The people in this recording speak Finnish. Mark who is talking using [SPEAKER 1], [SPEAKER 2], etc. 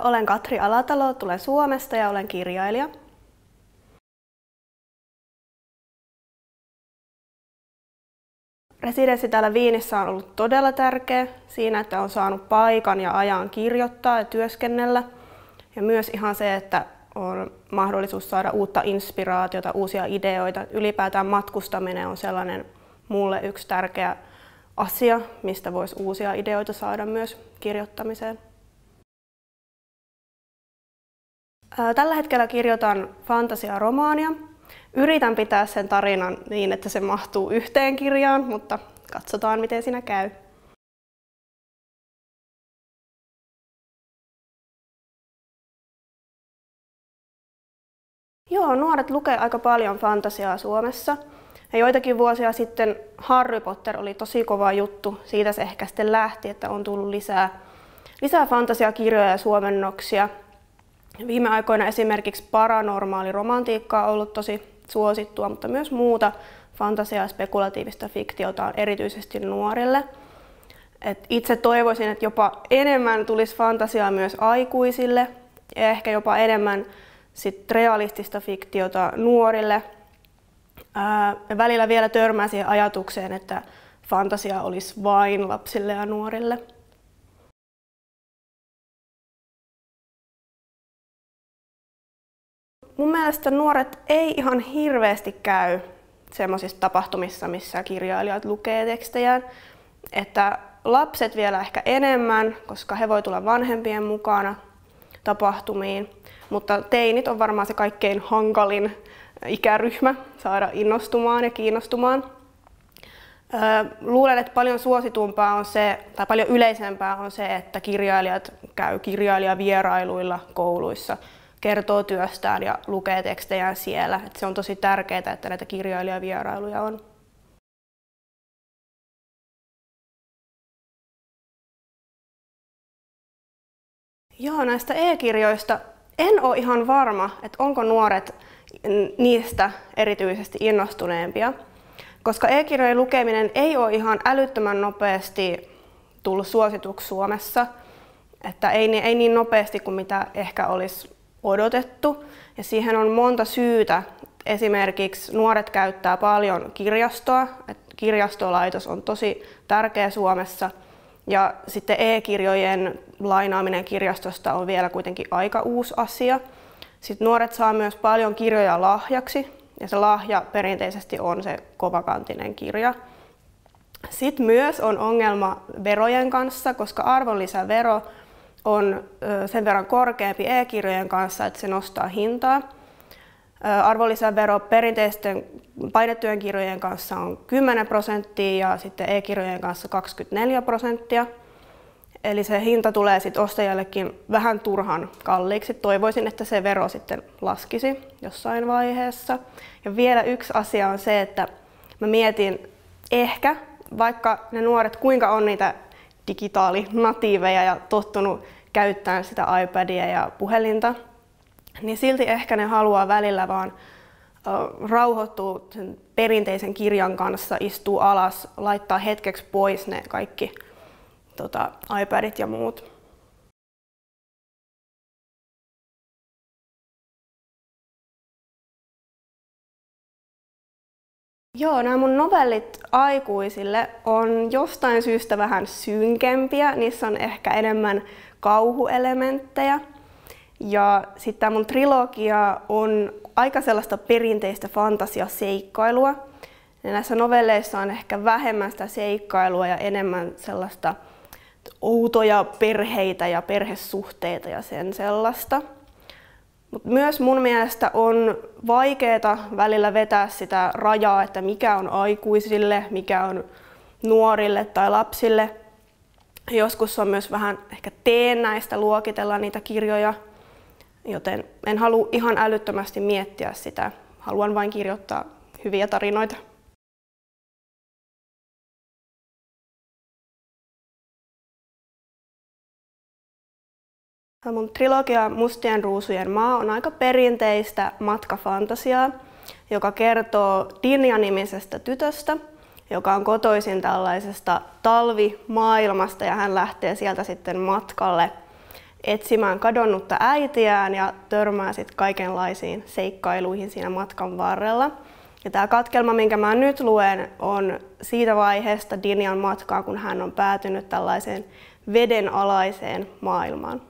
[SPEAKER 1] Olen Katri Alatalo, tulen Suomesta ja olen kirjailija. Residenssi täällä Viinissä on ollut todella tärkeä siinä, että on saanut paikan ja ajan
[SPEAKER 2] kirjoittaa ja työskennellä. Ja myös ihan se, että on mahdollisuus saada uutta inspiraatiota, uusia ideoita. Ylipäätään matkustaminen on sellainen mulle yksi tärkeä asia, mistä voisi uusia ideoita saada myös kirjoittamiseen. Tällä hetkellä kirjoitan fantasiaromaania. Yritän pitää sen tarinan niin, että se mahtuu yhteen kirjaan,
[SPEAKER 1] mutta katsotaan miten siinä käy. Joo, nuoret lukee aika paljon fantasiaa Suomessa. Ja joitakin vuosia sitten
[SPEAKER 2] Harry Potter oli tosi kova juttu. Siitä se ehkä sitten lähti, että on tullut lisää, lisää fantasiakirjoja ja suomennoksia. Viime aikoina esimerkiksi paranormaali romantiikka on ollut tosi suosittua, mutta myös muuta fantasiaa ja spekulatiivista fiktiota on erityisesti nuorille. Et itse toivoisin, että jopa enemmän tulisi fantasiaa myös aikuisille ja ehkä jopa enemmän sit realistista fiktiota nuorille. Ää, välillä vielä törmää siihen ajatukseen,
[SPEAKER 1] että fantasia olisi vain lapsille ja nuorille. Mun mielestä nuoret ei ihan hirveästi käy semmoisissa tapahtumissa, missä kirjailijat
[SPEAKER 2] lukee tekstejään. Että lapset vielä ehkä enemmän, koska he voi tulla vanhempien mukana tapahtumiin. Mutta teinit on varmaan se kaikkein hankalin eh, ikäryhmä saada innostumaan ja kiinnostumaan. Luulen, että paljon suositumpaa on se, tai paljon yleisempää on se, että kirjailijat käy kirjailijavierailuilla kouluissa kertoo työstään ja lukee
[SPEAKER 1] tekstejään siellä. Et se on tosi tärkeää, että näitä kirjailijavierailuja on. Joo, näistä e-kirjoista en ole ihan varma, että onko nuoret
[SPEAKER 2] niistä erityisesti innostuneempia, koska e-kirjojen lukeminen ei ole ihan älyttömän nopeasti tullut suosituksi Suomessa, että ei, ei niin nopeasti kuin mitä ehkä olisi odotettu. Ja siihen on monta syytä. Esimerkiksi nuoret käyttää paljon kirjastoa. Et kirjastolaitos on tosi tärkeä Suomessa. Ja sitten e-kirjojen lainaaminen kirjastosta on vielä kuitenkin aika uusi asia. Sitten nuoret saa myös paljon kirjoja lahjaksi, ja se lahja perinteisesti on se kovakantinen kirja. Sitten myös on ongelma verojen kanssa, koska arvonlisävero on sen verran korkeampi e-kirjojen kanssa, että se nostaa hintaa. Arvonlisävero perinteisten painettujen kirjojen kanssa on 10 prosenttia ja sitten e-kirjojen kanssa 24 prosenttia. Eli se hinta tulee sitten ostajallekin vähän turhan kalliiksi. Toivoisin, että se vero sitten laskisi jossain vaiheessa. Ja vielä yksi asia on se, että mä mietin ehkä, vaikka ne nuoret kuinka on niitä digitaalinatiiveja ja tottunut käyttämään sitä iPadia ja puhelinta, niin silti ehkä ne haluaa välillä vaan rauhoittua sen perinteisen kirjan kanssa, istua alas,
[SPEAKER 1] laittaa hetkeksi pois ne kaikki tota, iPadit ja muut. Joo, nämä mun novellit
[SPEAKER 2] aikuisille on jostain syystä vähän synkempiä. Niissä on ehkä enemmän kauhuelementtejä. Ja sitten tämä mun trilogia on aika sellaista perinteistä fantasiaseikkailua. Ja näissä novelleissa on ehkä vähemmän sitä seikkailua ja enemmän sellaista outoja perheitä ja perhesuhteita ja sen sellaista. Mut myös mun mielestä on vaikeaa välillä vetää sitä rajaa, että mikä on aikuisille, mikä on nuorille tai lapsille. Joskus on myös vähän ehkä teennäistä luokitella niitä kirjoja, joten en halua ihan älyttömästi miettiä
[SPEAKER 1] sitä. Haluan vain kirjoittaa hyviä tarinoita. Mun trilogia Mustien ruusujen maa on aika perinteistä
[SPEAKER 2] matkafantasiaa, joka kertoo Dinja-nimisestä tytöstä, joka on kotoisin tällaisesta talvimaailmasta ja hän lähtee sieltä sitten matkalle etsimään kadonnutta äitiään ja törmää sitten kaikenlaisiin seikkailuihin siinä matkan varrella. Ja tämä katkelma, minkä mä nyt luen, on siitä vaiheesta Dinjan matkaa, kun hän on päätynyt tällaiseen vedenalaiseen maailmaan.